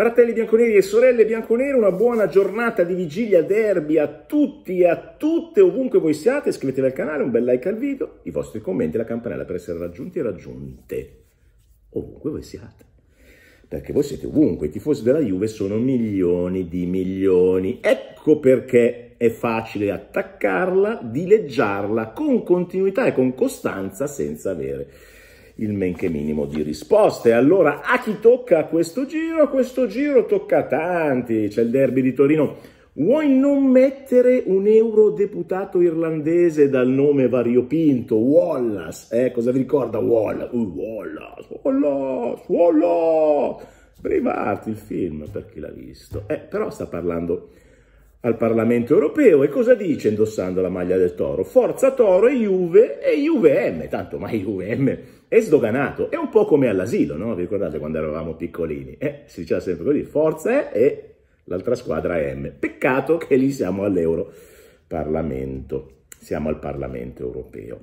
Fratelli bianconeri e sorelle bianconere, una buona giornata di vigilia derby a tutti e a tutte ovunque voi siate. Iscrivetevi al canale, un bel like al video, i vostri commenti e la campanella per essere raggiunti e raggiunte ovunque voi siate. Perché voi siete ovunque, i tifosi della Juve sono milioni di milioni. Ecco perché è facile attaccarla, dileggiarla con continuità e con costanza senza avere il men che minimo di risposte. Allora, a chi tocca questo giro? Questo giro tocca a tanti, c'è il derby di Torino. Vuoi non mettere un eurodeputato irlandese dal nome variopinto, Wallace? Eh, cosa vi ricorda Wallace? Uh, Wallace, Wallace, Wallace! Privati il film per chi l'ha visto. Eh, però sta parlando al Parlamento europeo e cosa dice indossando la maglia del Toro? Forza Toro e Juve e Juve M, tanto mai Juve M e sdoganato. È un po' come all'asilo, no? Vi ricordate quando eravamo piccolini? Eh, si diceva sempre così, forza E e l'altra squadra M. Peccato che lì siamo all'Europarlamento, siamo al Parlamento europeo.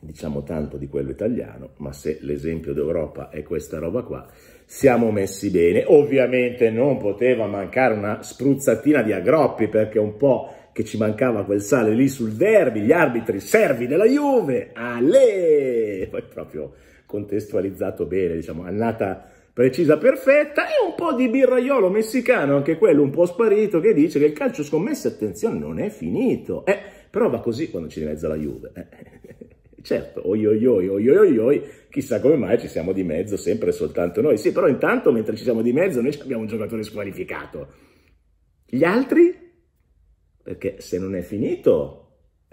Diciamo tanto di quello italiano, ma se l'esempio d'Europa è questa roba qua, siamo messi bene. Ovviamente non poteva mancare una spruzzatina di agroppi perché un po' che ci mancava quel sale lì sul derby, gli arbitri servi della Juve, Ale! Poi proprio contestualizzato bene, diciamo, annata precisa, perfetta, e un po' di birraiolo messicano, anche quello un po' sparito, che dice che il calcio scommesse, attenzione, non è finito. Eh, però va così quando ci mezzo la Juve. Eh. Certo, oioioi, oioioi, chissà come mai ci siamo di mezzo sempre e soltanto noi. Sì, però intanto mentre ci siamo di mezzo noi abbiamo un giocatore squalificato. Gli altri perché se non è finito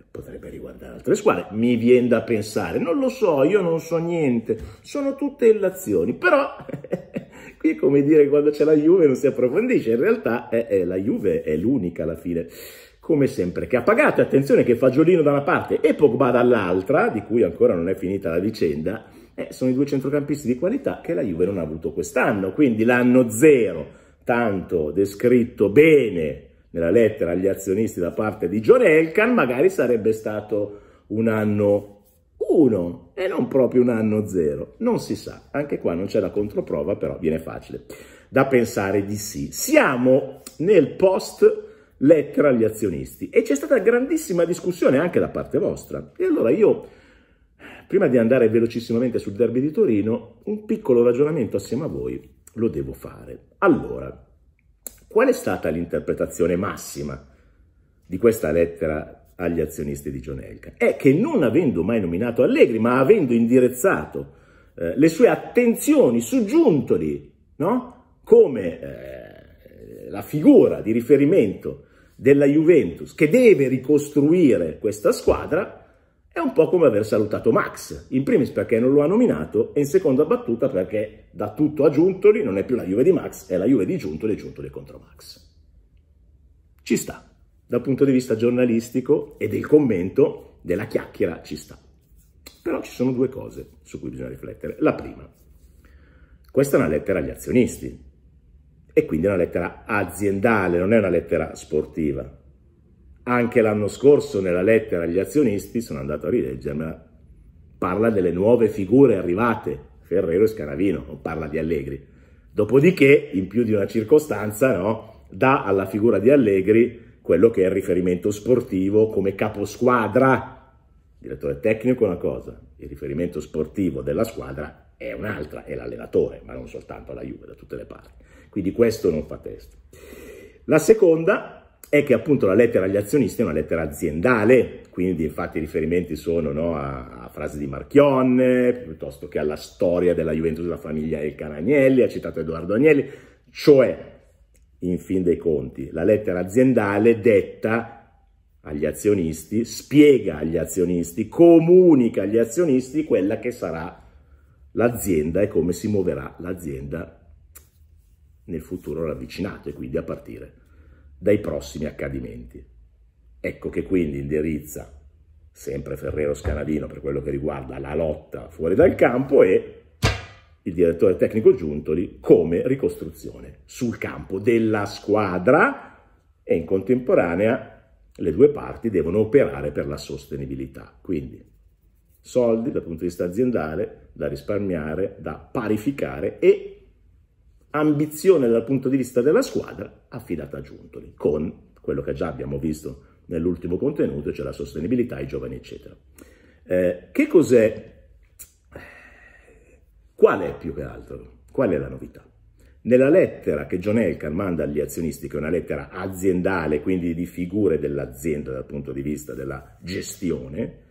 potrebbe riguardare altre squadre, mi viene da pensare, non lo so, io non so niente, sono tutte illazioni, però qui è come dire quando c'è la Juve non si approfondisce, in realtà è, è, la Juve è l'unica alla fine, come sempre, che ha pagato, attenzione che Fagiolino da una parte e Pogba dall'altra, di cui ancora non è finita la vicenda, eh, sono i due centrocampisti di qualità che la Juve non ha avuto quest'anno, quindi l'anno zero, tanto descritto bene, nella lettera agli azionisti da parte di John Elkan, magari sarebbe stato un anno 1 e non proprio un anno 0. Non si sa, anche qua non c'è la controprova, però viene facile da pensare di sì. Siamo nel post lettera agli azionisti e c'è stata grandissima discussione anche da parte vostra. E allora io, prima di andare velocissimamente sul derby di Torino, un piccolo ragionamento assieme a voi lo devo fare. Allora, Qual è stata l'interpretazione massima di questa lettera agli azionisti di John Elka? È che non avendo mai nominato Allegri, ma avendo indirizzato eh, le sue attenzioni su Giuntoli, no? come eh, la figura di riferimento della Juventus che deve ricostruire questa squadra, è un po' come aver salutato Max, in primis perché non lo ha nominato e in seconda battuta perché da tutto a Giuntoli non è più la Juve di Max, è la Juve di Giuntoli e Giuntoli contro Max. Ci sta, dal punto di vista giornalistico e del commento, della chiacchiera ci sta. Però ci sono due cose su cui bisogna riflettere. La prima, questa è una lettera agli azionisti e quindi è una lettera aziendale, non è una lettera sportiva. Anche l'anno scorso nella lettera agli azionisti, sono andato a rileggermela, parla delle nuove figure arrivate, Ferrero e Scaravino, non parla di Allegri. Dopodiché, in più di una circostanza, no, dà alla figura di Allegri quello che è il riferimento sportivo come caposquadra. Direttore tecnico è una cosa, il riferimento sportivo della squadra è un'altra, è l'allenatore, ma non soltanto la Juve, da tutte le parti. Quindi questo non fa testo. La seconda è che appunto la lettera agli azionisti è una lettera aziendale, quindi infatti i riferimenti sono no, a, a, frasi di Marchionne, piuttosto che alla storia della Juventus della famiglia Elcan Agnelli, ha citato Edoardo Agnelli, cioè in fin dei conti la lettera aziendale detta agli azionisti, spiega agli azionisti, comunica agli azionisti quella che sarà l'azienda e come si muoverà l'azienda nel futuro ravvicinato e quindi a partire dai prossimi accadimenti. Ecco che quindi indirizza sempre Ferrero Scanavino per quello che riguarda la lotta fuori dal campo e il direttore tecnico Giuntoli come ricostruzione sul campo della squadra e in contemporanea le due parti devono operare per la sostenibilità. Quindi soldi dal punto di vista aziendale da risparmiare, da parificare e ambizione dal punto di vista della squadra affidata a Giuntoli, con quello che già abbiamo visto nell'ultimo contenuto, cioè la sostenibilità, i giovani, eccetera. Eh, che cos'è? Qual è più che altro? Qual è la novità? Nella lettera che John Elkan manda agli azionisti, che è una lettera aziendale, quindi di figure dell'azienda dal punto di vista della gestione,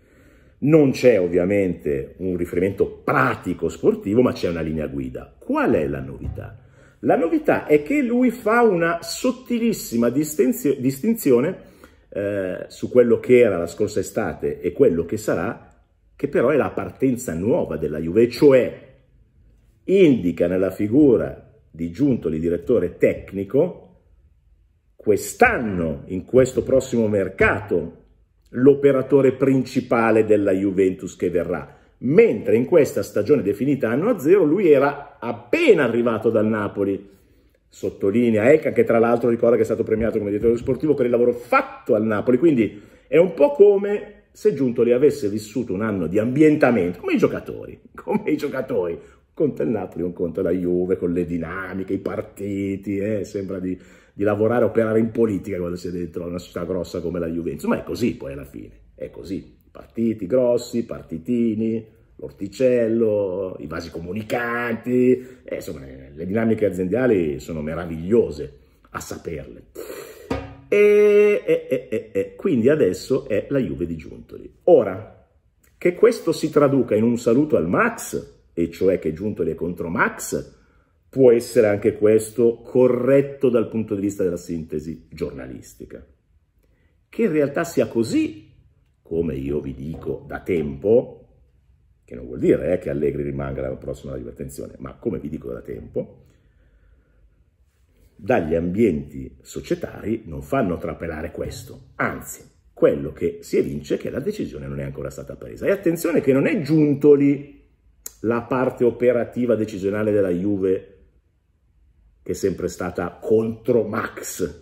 non c'è ovviamente un riferimento pratico sportivo, ma c'è una linea guida. Qual è la novità? La novità è che lui fa una sottilissima distinzio, distinzione eh, su quello che era la scorsa estate e quello che sarà, che però è la partenza nuova della Juve, cioè indica nella figura di Giuntoli, direttore tecnico, quest'anno, in questo prossimo mercato, l'operatore principale della Juventus che verrà mentre in questa stagione definita anno a zero lui era appena arrivato dal Napoli. Sottolinea Ecca che tra l'altro ricorda che è stato premiato come direttore sportivo per il lavoro fatto al Napoli, quindi è un po' come se Giuntoli avesse vissuto un anno di ambientamento, come i giocatori, come i giocatori, conto il Napoli, un conto la Juve, con le dinamiche, i partiti, eh, sembra di, di lavorare, operare in politica quando si è dentro una società grossa come la Juventus, ma è così poi alla fine, è così partiti grossi, partitini, l'orticello, i vasi comunicanti, eh, insomma le dinamiche aziendali sono meravigliose a saperle. E, e, e, quindi adesso è la Juve di Giuntoli. Ora, che questo si traduca in un saluto al Max, e cioè che Giuntoli è contro Max, può essere anche questo corretto dal punto di vista della sintesi giornalistica. Che in realtà sia così come io vi dico da tempo, che non vuol dire eh, che Allegri rimanga la prossima Juve, attenzione, ma come vi dico da tempo, dagli ambienti societari non fanno trapelare questo, anzi, quello che si evince è che la decisione non è ancora stata presa. E attenzione che non è giunto lì la parte operativa decisionale della Juve, che è sempre stata contro Max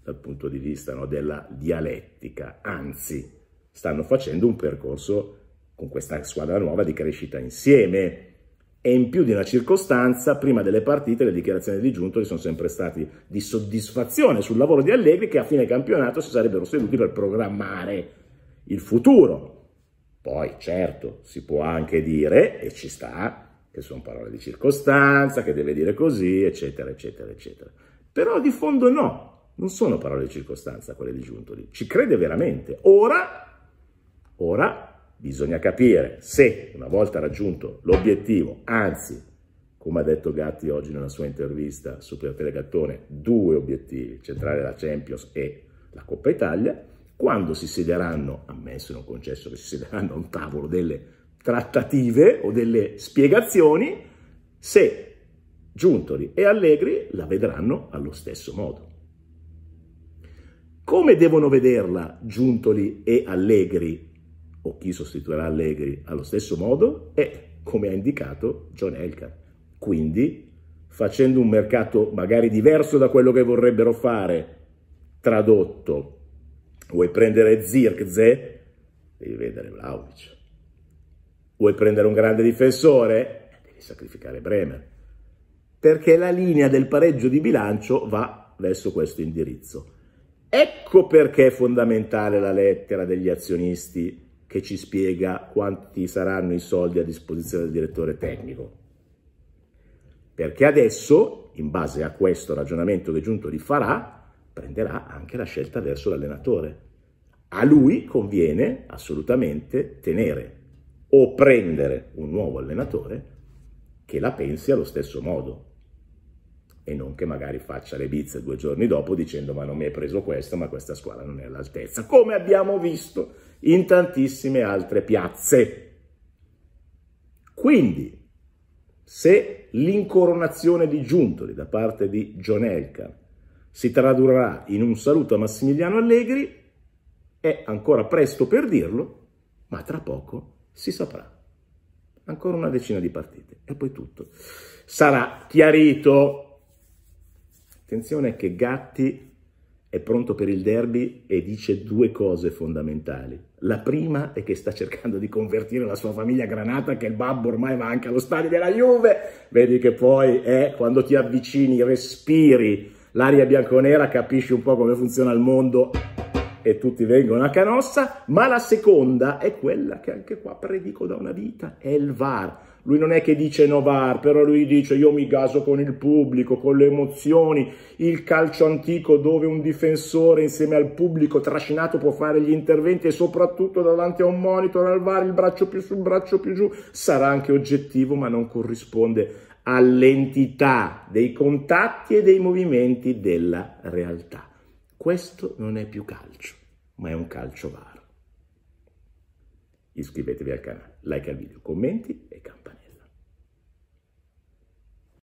dal punto di vista no, della dialettica, anzi, stanno facendo un percorso con questa squadra nuova di crescita insieme. E in più di una circostanza, prima delle partite, le dichiarazioni di Giuntoli sono sempre state di soddisfazione sul lavoro di Allegri che a fine campionato si sarebbero seduti per programmare il futuro. Poi, certo, si può anche dire, e ci sta, che sono parole di circostanza, che deve dire così, eccetera, eccetera, eccetera. Però di fondo no, non sono parole di circostanza quelle di Giuntoli. Ci crede veramente. Ora Ora bisogna capire se una volta raggiunto l'obiettivo, anzi, come ha detto Gatti oggi nella sua intervista su Piatele Gattone, due obiettivi, centrare la Champions e la Coppa Italia, quando si siederanno, ammesso non concesso che si siederanno a un tavolo delle trattative o delle spiegazioni, se Giuntoli e Allegri la vedranno allo stesso modo. Come devono vederla Giuntoli e Allegri o chi sostituirà Allegri allo stesso modo è, come ha indicato, John Elkan. Quindi, facendo un mercato magari diverso da quello che vorrebbero fare, tradotto, vuoi prendere Zirkze? Devi vendere Vlaovic. Vuoi prendere un grande difensore? Eh, devi sacrificare Bremer. Perché la linea del pareggio di bilancio va verso questo indirizzo. Ecco perché è fondamentale la lettera degli azionisti che ci spiega quanti saranno i soldi a disposizione del direttore tecnico. Perché adesso, in base a questo ragionamento che Giunto rifarà, prenderà anche la scelta verso l'allenatore. A lui conviene assolutamente tenere o prendere un nuovo allenatore che la pensi allo stesso modo, e non che magari faccia le bizze due giorni dopo dicendo ma non mi hai preso questo, ma questa squadra non è all'altezza, come abbiamo visto in tantissime altre piazze. Quindi, se l'incoronazione di Giuntoli da parte di Gionelka si tradurrà in un saluto a Massimiliano Allegri, è ancora presto per dirlo, ma tra poco si saprà. Ancora una decina di partite e poi tutto sarà chiarito. Attenzione che Gatti è pronto per il derby e dice due cose fondamentali. La prima è che sta cercando di convertire la sua famiglia a Granata, che il babbo ormai va anche allo stadio della Juve. Vedi che poi eh, quando ti avvicini, respiri l'aria bianconera, capisci un po' come funziona il mondo e tutti vengono a canossa. Ma la seconda è quella che anche qua predico da una vita, è il VAR lui non è che dice Novar, però lui dice io mi gaso con il pubblico, con le emozioni, il calcio antico dove un difensore insieme al pubblico trascinato può fare gli interventi e soprattutto davanti a un monitor al VAR, il braccio più su, il braccio più giù, sarà anche oggettivo ma non corrisponde all'entità dei contatti e dei movimenti della realtà. Questo non è più calcio, ma è un calcio VAR. Iscrivetevi al canale, like al video, commenti e campi.